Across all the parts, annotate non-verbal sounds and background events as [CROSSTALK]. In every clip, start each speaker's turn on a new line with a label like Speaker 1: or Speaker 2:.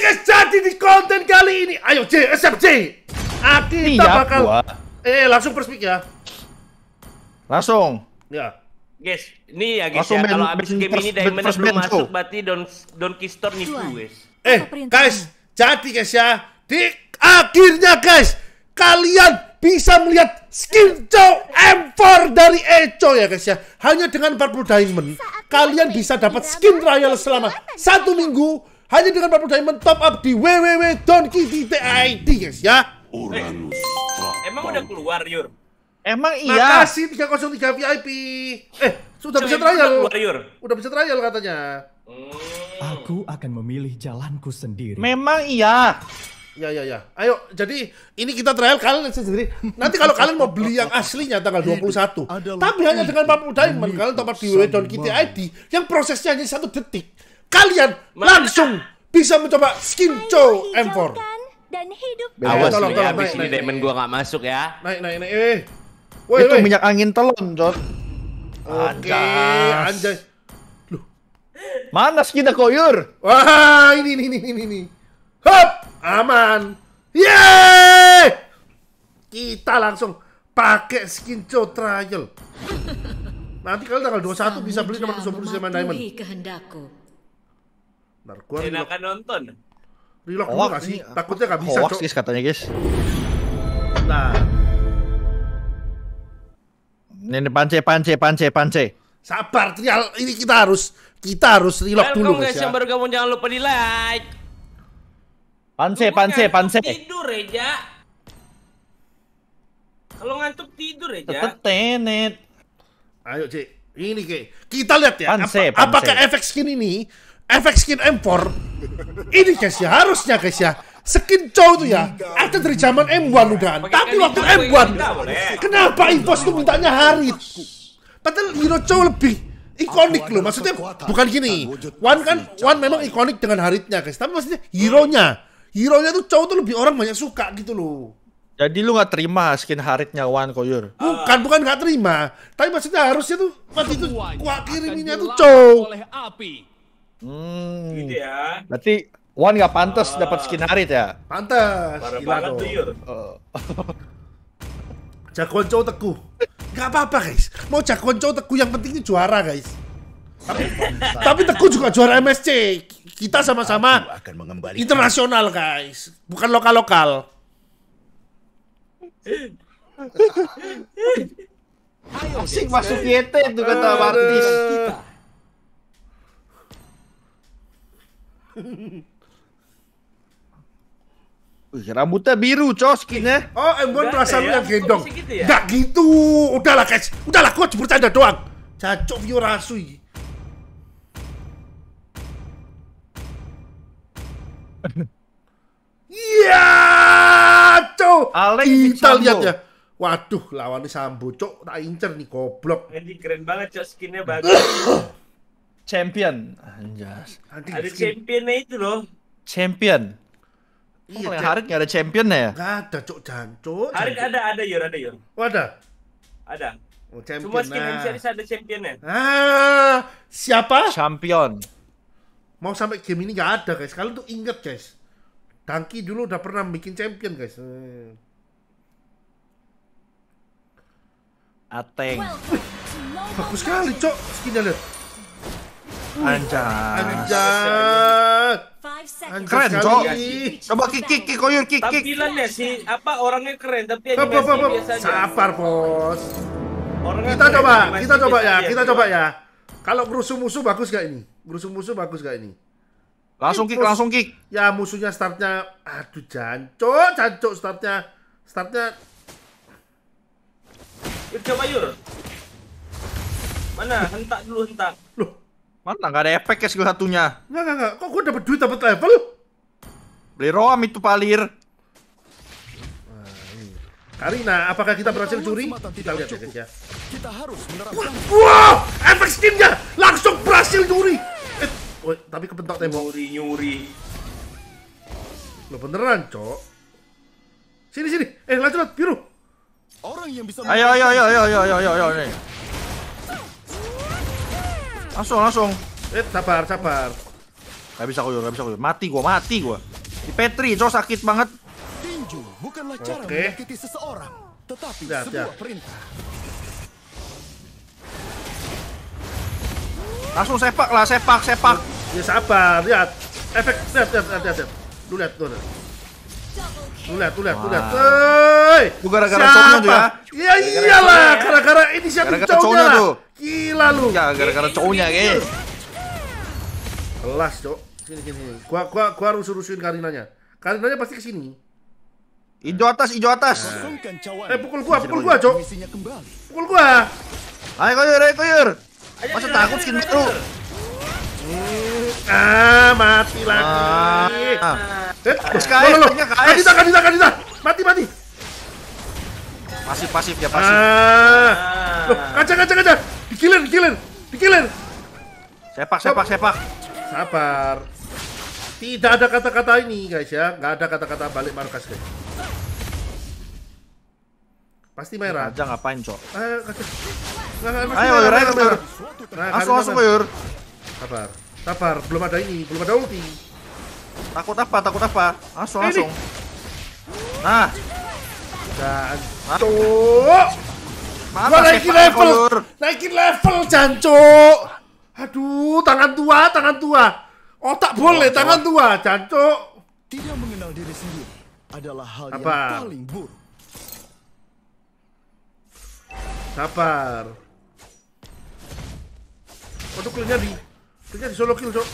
Speaker 1: guys jadi di konten kali ini. Ayo J, accept J. Ah, kita iya, bakal eh langsung perspik ya. Langsung. Ya. Guys, ini ya guys langsung ya, kalau abis game ini Diamond belum masuk berarti Don Don Kistor nipu guys. Eh, guys, jadi guys ya, di akhirnya guys kalian bisa melihat skin cow M4 dari Echo ya guys ya. Hanya dengan 40 diamond, kalian bisa dapat skin Royal selama satu minggu hanya dengan 40 diamond top up di www.donkey.id guys ya. Uranus. Hey, emang udah keluar Yur? Emang iya. Makasih 303 VIP. Eh, sudah bisa trial. Sudah Udah bisa trial katanya. Hmm. Aku akan memilih jalanku sendiri. Memang iya. Ya ya ya. Ayo, jadi ini kita trial kalian sendiri. Nanti kalau kalian mau beli yang aslinya tanggal 21, tapi hanya dengan 40 diamond kalian top up di www.donkey.id yang prosesnya hanya satu detik kalian Mana? langsung bisa mencoba Skinco M4. Dan hidup. Awas tolong, tolong, abis naik, ini naik, diamond gua gak masuk ya. Naik, naik, naik. Eh. Woy, Itu woy. minyak angin telon, John. Oke, anjay. Loh. Mana skinnya koyur? Wah, ini, ini, ini, ini. ini. Hop, aman. Yeay! Kita langsung pakai skin co Trial. Nanti kalau tanggal 21 bisa beli nomor 20 diamond. kehendakku. Narkuar enakan nonton Rilok dulu gak sih? Takutnya gak bisa, Hoax, guys, katanya, guys. Nah. Ini pance, pance, pance, pance. Sabar, trial. Ini kita harus, kita harus rilok dulu, guys, guys ya. yang baru gabung, jangan lupa di like. Pance panse, panse. Tidur, Reja. Kalau ngantuk tidur, Reja. Tetenet. Ayo, Cik. Ini, ke, Kita lihat ya, panse, apa, apakah efek skin ini efek skin M4 ini guys ya harusnya guys ya skin cow tuh ya ada dari zaman M1 udah tapi waktu M1 ya? kenapa Impos itu mintanya itu padahal Hero cow lebih ikonik loh maksudnya bukan gini One kan One memang ikonik dengan Haritnya guys tapi maksudnya hero nya hero nya tuh cow tuh lebih orang banyak suka gitu loh jadi lu gak terima skin Haritnya One Koyur? Bukan, bukan gak terima. Tapi maksudnya harusnya tuh waktu itu kuat kiriminnya tuh cow. Hmm. Gitu ya. Berarti Wan nggak pantas uh, dapat skinarit ya? Pantas. Gila dong. Uh. [LAUGHS] Jagoan cowok teguh. Gak apa-apa guys. Mau jagoan cowok teguh yang pentingnya juara guys. Tapi, tapi teguh juga juara MSC. Kita sama-sama Akan internasional guys. Bukan lokal-lokal. Asik masuk YT itu kata Martis. Kita rambutnya biru, cos skinnya. Oh, Embon terasa lu ya? yang gendong. Gitu ya? Gak gitu. Udahlah, guys. Udahlah, gua cuma bercanda doang. Cacok view rasu ini. Iya, cok. Kita lihat ya. Waduh, lawannya Sambo, cok. Tak incer nih, goblok. Ini keren banget, cok. Skinnya bagus. [COUGHS] Champion. Anjas. Ada championnya itu loh. Champion. Oh, iya, Harik gak ada championnya ya? Gak ada, cok jancok. Harik ada, ada Yor, ada Yor. Oh, ada? Ada. Oh, champion Semua skin nah. series ada championnya. Ah, siapa? Champion. Mau sampai game ini gak ada, guys. Kalian tuh inget, guys. Tangki dulu udah pernah bikin champion, guys. Hmm. Ateng. Bagus sekali, cok. Skinnya lihat. Anjay. Anjay. Keren, Cok. Coba kiki koyor koyur, kikik. Tampilannya sih, apa orangnya keren, tapi hanya biasa aja. Sabar, Bos. Orangnya kita coba, kita coba ya, kita coba ya. Kalau berusuh musuh bagus gak ini? Berusuh musuh bagus gak ini? Langsung kick, langsung kick. Ya musuhnya startnya, aduh jancok, jancok startnya, startnya. Yur, coba yur. Mana? Hentak dulu hentak. Loh, Mana nggak ada efek ya skill satunya? Nggak nggak nggak. Kok gue dapet duit dapet level? Beli roam itu palir. Karina, apakah kita berhasil curi? Kita lihat ya guys ya. Kita harus Wow, efek steamnya langsung berhasil curi. Eh, tapi kebentak tembok. Nyuri nyuri. Lo beneran, cok. Sini sini. Eh, lanjut, biru. Orang yang bisa Ayo ayo ayo ayo ayo ayo ayo ayo, Langsung, langsung. Eh, sabar, sabar. Gak bisa kuyur, gak bisa kuyur. Mati gua, mati gua. Di Petri, cok sakit banget. Tinju bukanlah cara okay. menyakiti seseorang, tetapi ya, sebuah perintah. Langsung sepak lah, sepak, sepak. Ya sabar, lihat. Efek, lihat, lihat, lihat, lihat. Lu lihat, tuh Tuh lihat, tuh lihat, tuh lihat. Woi. Itu gara-gara cowoknya tuh ya. Iya iyalah, ya? gara-gara siapa gara -gara cowoknya tuh. Gila lu. Ya gara-gara cowoknya, guys. Kelas, Cok. Sini sini Gua gua gua rusuh-rusuhin Karinanya. Karinanya pasti kesini Ijo atas, ijo atas. Eh, Eh pukul gua, pukul gua, Cok. Pukul gua. Ayo koyor, ayo koyor. Masa takut skin baru? Ah, mati lagi. Ah. ah. Eh, bos KS. Loh, loh, loh. Kadita, kadita, kadita. Mati, mati. Pasif, pasif ya, pasif. Ah. kacang, ah. kaca, kacang. kaca. Dikilir, dikilir, dikilir. Sepak, sepak, sepak. Sabar. Tidak ada kata-kata ini, guys ya. Nggak ada kata-kata balik markas, guys. Pasti merah. Aja ngapain, Cok? Eh, ayo, kaca. Ayo, ayo, ayo, ayo. Langsung, langsung, Sabar. Sabar, belum ada ini, belum ada ulti. Takut apa? Takut apa? Langsung, Ini. langsung. Nah. Jancuk. Gua naikin level. Kolor. Naikin level, jancuk. Aduh, tangan tua, tangan tua. Otak oh, boleh, oh, tangan tua, jancuk. Tidak mengenal diri sendiri adalah hal apa? yang paling buruk. Sabar. Untuk oh, kill killnya di, Kill-nya di solo kill, Cok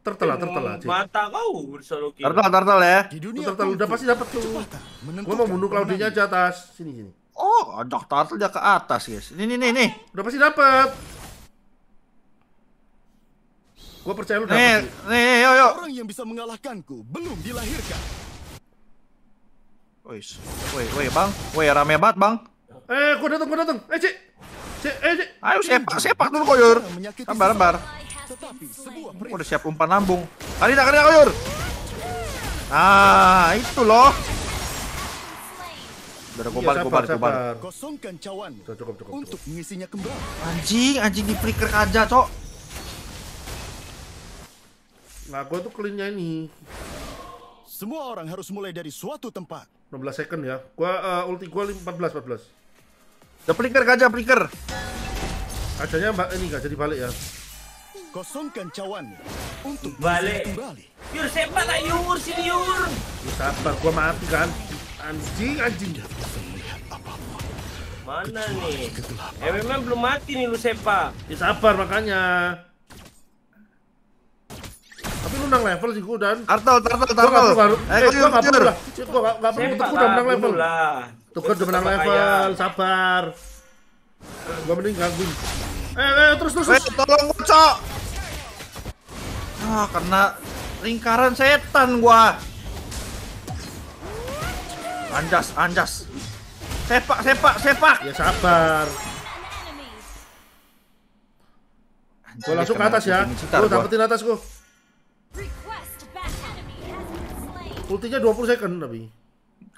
Speaker 1: tertelah tertelah sih. Mata kau Sorokin. Tertelah tertelah ya. Di dunia tertelah udah pasti dapat tuh. Gua mau bunuh Claudinya aja atas. Sini sini. Oh, ada tertelah dia ke atas, guys. Ini ini ini, Udah pasti dapat. Gua percaya lu dapat. Nih, nih, nih, yo yo. Orang yang bisa mengalahkanku belum dilahirkan. Woi, woi, woi, Bang. Woi, rame banget, Bang. Eh, gua datang, gua datang. Eh, Cik. Cik, eh, Cik. Ayo sepak, sepak dulu, Koyor. Sabar, sabar. Udah siap umpan lambung. Tadi tak kena Nah, itu loh. Udah ada gobal, iya, gobal, Kosongkan cawan. Cukup, cukup, Untuk mengisinya kembali. Anjing, anjing di flicker aja, cok. Nah, gua tuh clean ini. Semua orang harus mulai dari suatu tempat. 16 second ya. Gua uh, ulti gua 14 14. The flicker gajah flicker. Kacanya mbak ini gak jadi balik ya. Kosongkan cawan untuk balik. Kembali. Yur sempat tak yur sini yur. Yur sabar gua mati kan. Anjing anjing. Mana nih? Eh memang belum mati nih lu sepa. Ya sabar makanya. Tapi lu nang level sih dan. Artol, artol, artol. Baru. Eh, eh, gua enggak perlu Gua enggak perlu tuh udah menang level. Tuh udah menang level, sabar. Gua mending gangguin. Eh, eh, terus terus. Eh, tolong Cok. Ah, karena lingkaran setan gua. Anjas, anjas. Sepak, sepak, sepak. Ya sabar. Gue langsung ke atas ya. Lu dapetin atas gua. Ultinya 20 second tapi.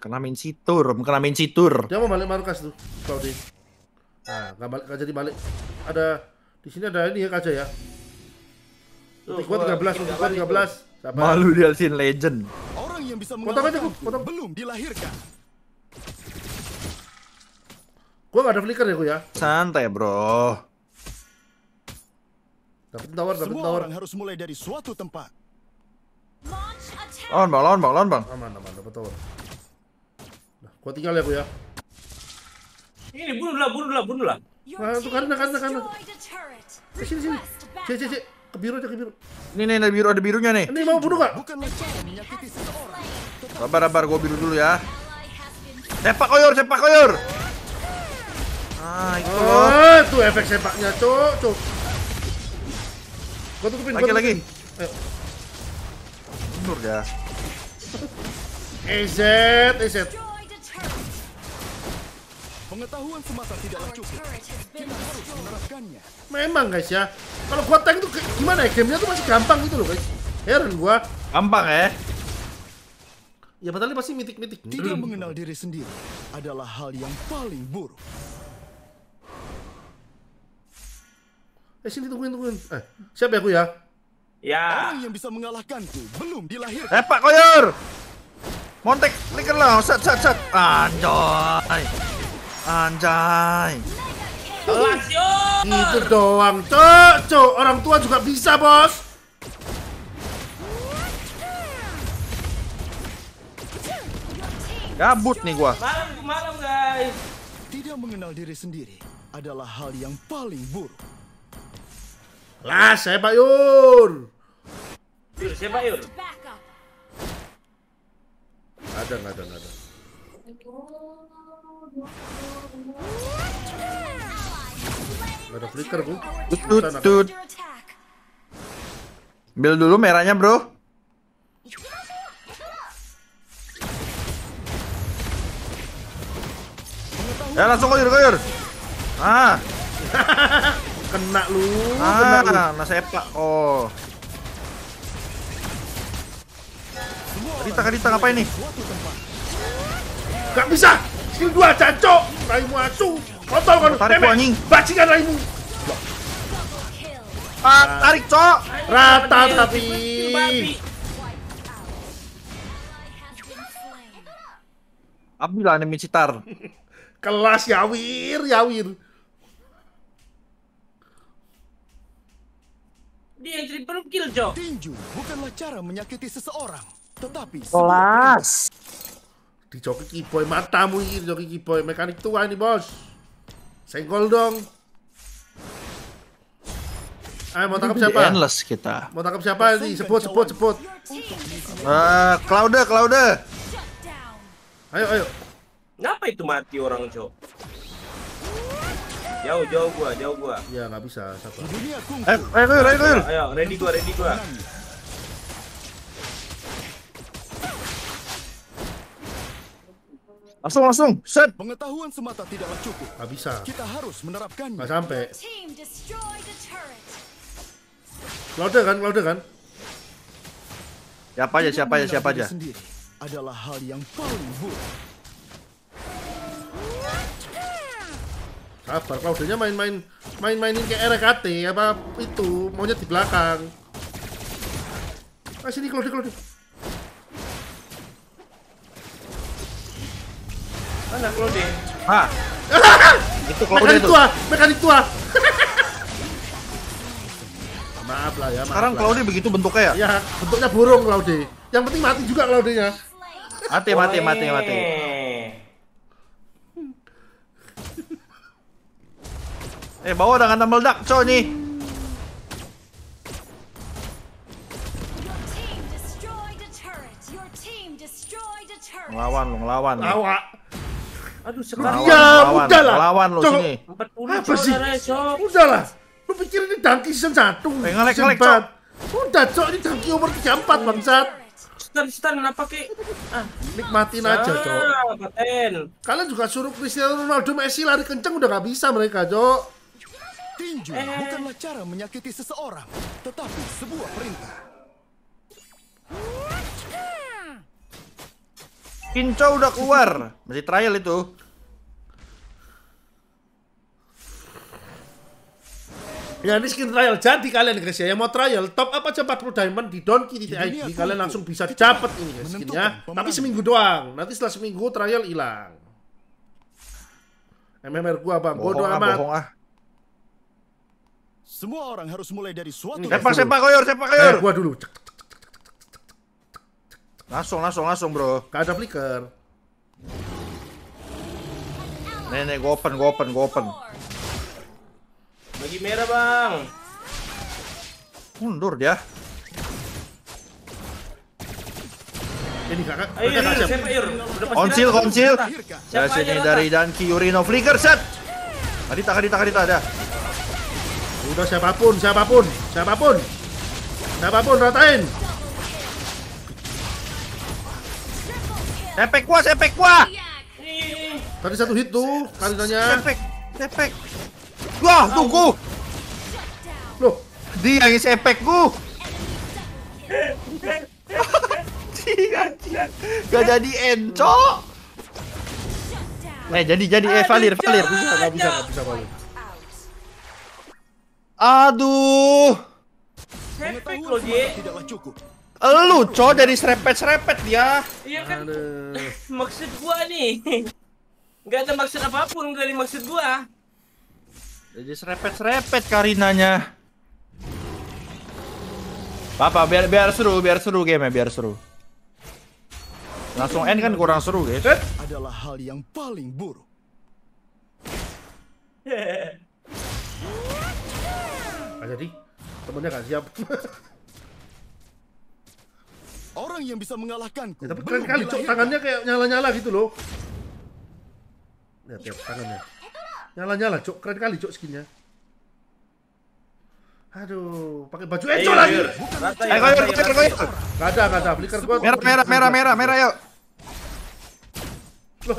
Speaker 1: Kena main situr, kena main situr. Dia mau balik Marukas tuh, Saudi. Nah, gak, balik, gak jadi balik. Ada di sini ada ini ya kaca ya. Tuh, gua 13, gua 13. belas. Malu sin legend. Orang yang bisa potong aja gua, potong. Belum dilahirkan. Gua enggak ada flicker ya gua ya. Santai, Bro. Dapat tower, dapat tower. orang harus mulai dari suatu tempat. Lawan oh, bang, lawan bang, lawan bang. Aman, aman, dapat tower. Nah, gua tinggal ya gua ya. Ini bunuh lah, bunuh lah, bunuh lah.
Speaker 2: Nah, tuh karena,
Speaker 1: karena, karena. Sini, sini, sini, sini ke biru aja ke biru. Ini nih ada biru ada birunya nih. Ini mau bunuh gak? Sabar sabar gue biru dulu ya. Sepak koyor sepak koyor. Ah itu. Oh, ah, itu efek sepaknya cok cok. Gue tutupin. Lagi tutupin. lagi. Ayo. Mundur ya. EZ eh, EZ. Eh, Pengetahuan semata tidaklah cukup. Kita harus menerapkannya. Memang guys ya. Kalau gua tank itu gimana ya? Game-nya tuh masih gampang gitu loh guys. Heran gua. Gampang ya. Ya padahal pasti mitik-mitik. [CLEARS THROAT] Tidak hmm. mengenal diri sendiri adalah hal yang paling buruk. Eh sini tungguin tungguin. Eh, siapa ya aku ya? Ya. Orang yang bisa mengalahkanku belum dilahirkan. Eh Pak Koyor. Montek, liker sat sat sat. Anjay. Anjay. Lazio. Itu doang, cok, cok. Orang tua juga bisa, Bos. Gabut nih gua. Malam malam, guys. Tidak mengenal diri sendiri adalah hal yang paling buruk. Lah, saya Pak Yur. saya Pak Yur. Ada, ada, ada. Oh. Gak ada flicker bu Tut tut Build dulu merahnya bro Ya langsung koyor koyor Ah [LAUGHS] Kena lu Ah kena nah sepak Oh kadita kadita ngapain nih Gak bisa skill 2 jancok raimu asu kontol kan tarik anjing bajingan raimu
Speaker 2: ah tarik cok rata tapi
Speaker 1: Ambil anime citar. Kelas yawir, yawir. Dia yang jadi kill, Jo. Tinju bukanlah cara menyakiti seseorang, tetapi kelas. Sebuah... Di joki kiboy matamu ini, joki kiboy mekanik tua ini bos. Senggol dong. Ayo eh, mau tangkap siapa? Endless kita. Mau tangkap siapa Ini Sebut, sebut, sebut. Ah, uh, Claude, Claude. Ayo, ayo. Ngapa itu mati orang, Cok? Jauh, jauh gua, jauh gua. Ya, nggak bisa. siapa Eh, ayo, ayo, ayo, ayo. Ayo, ready gua, ready gua. Langsung langsung. Set. Pengetahuan semata tidaklah cukup. Gak bisa. Kita harus menerapkannya. Gak sampai. Laude kan, Laude kan. Siapa aja, siapa aja, siapa aja. Sendiri adalah hal yang paling buruk. Sabar, Claudenya main-main main-mainin kayak RKT apa itu, maunya di belakang. Ah sini Claude, Claude. Mana Claude? Hah? [LAUGHS] itu Claude mekanik itu. tua, mekanik tua. [LAUGHS] maaf lah ya, maaf Sekarang ya. Claude begitu bentuknya ya? Iya, bentuknya burung Claude. Yang penting mati juga Claude-nya. Mati, mati, mati, mati. [LAUGHS] eh, bawa dengan dak, co nih. Ngelawan, ngelawan. Lawak. Aduh sekarang. Ya udahlah. Lawan lo sini. Apa sih? Udahlah. Lu pikir ini tangki season 1. Eh ngalek cok. Udah cok ini tangki umur 34 bangsat. Stan kita kenapa ki? Ah, nikmatin aja cok. Kalian juga suruh Cristiano Ronaldo Messi lari kenceng udah gak bisa mereka cok. Eh. Tinju bukanlah cara menyakiti seseorang, tetapi sebuah perintah. Kinco udah keluar. Masih trial itu. Ya ini skin trial. Jadi kalian guys ya yang mau trial top apa aja 40 diamond di donkey.id kalian langsung bisa dapat ini guys skinnya. Tapi seminggu doang. Nanti setelah seminggu trial hilang. MMR gua bang, bodoh ah, amat. Bohong ah. Semua orang harus mulai dari suatu. Sepak sepak koyor, sepak koyor. Eh, gua dulu. Cek, Langsung, langsung, langsung bro. Gak ada flicker. Nenek, gue open, gue open, gue open. Bagi merah bang. Mundur dia. Ini kakak. Ayo, Konsil, konsil. Dari sini dari Danki Yurino Flicker set. Tadi tak, tadi tak, tadi tak ada. Udah siapapun, siapapun, siapapun. Siapapun ratain. Tepek gua, tepek gua. Tadi satu hit tuh, karinanya. Tepek, tepek. Wah, tunggu. Loh, dia yang sepek gua. Gak jadi enco. Eh, jadi jadi eh valir, valir. Bisa, gak bisa, gak bisa valir. Aduh. Sepek lo, dia. Tidaklah cukup. Lu co dari serepet serepet dia. Ya. Iya kan. [LAUGHS] maksud gua nih. Gak ada maksud apapun dari maksud gua. Jadi serepet serepet Karinanya. Papa biar biar seru, biar seru game biar seru. Langsung end kan kurang seru gitu. Adalah hal yang paling buruk. Gak [LAUGHS] jadi, temennya gak siap. [LAUGHS] Orang yang bisa mengalahkanku. Ya, tapi keren kali, cok tangannya kayak nyala-nyala gitu loh. Lihat ya tangannya. Nyala-nyala, cok keren kali, cok skinnya. Aduh, pakai baju eh, lagi. Ayo, ayo, ayo, ayo. Gak ada, gak ada. Flicker gua. Merah, merah, merah, merah, merah, yuk. Loh.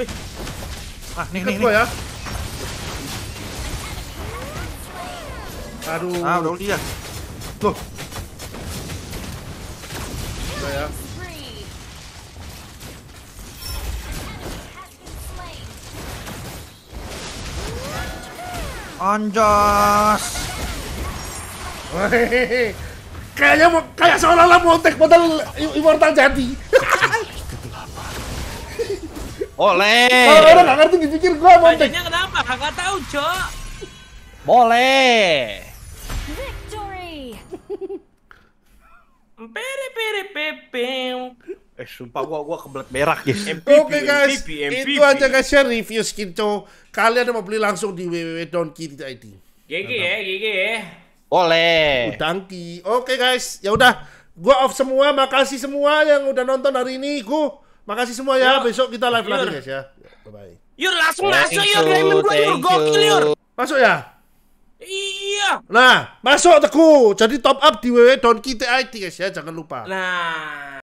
Speaker 1: Ah, nih, nih, nih. ya. Aduh. Ah, udah dia. Tuh kita gitu ya Anjas Kayaknya kayak seolah-olah montek modal immortal jadi boleh. Kalau orang nggak ngerti dipikir gua montek Tanyanya kenapa? Kakak tahu, cok Boleh Victory [LAUGHS] Empere Eh sumpah gua gua kebelet merah guys. MPP, Oke guys, MPP, MPP. itu aja guys ya review skin Skinto. Kalian mau beli langsung di www.donkey.id. GG ya, GG ya. Boleh. Udangki. Oke guys, ya udah. Gua off semua, makasih semua yang udah nonton hari ini. ku makasih semua ya. Yo, Besok kita live lagi guys ya. Bye bye. Yur langsung masuk yur, yur gokil yur. Masuk ya? iya. Nah, masuk teku. Jadi top up di www.donkey.id guys ya, jangan lupa. Nah.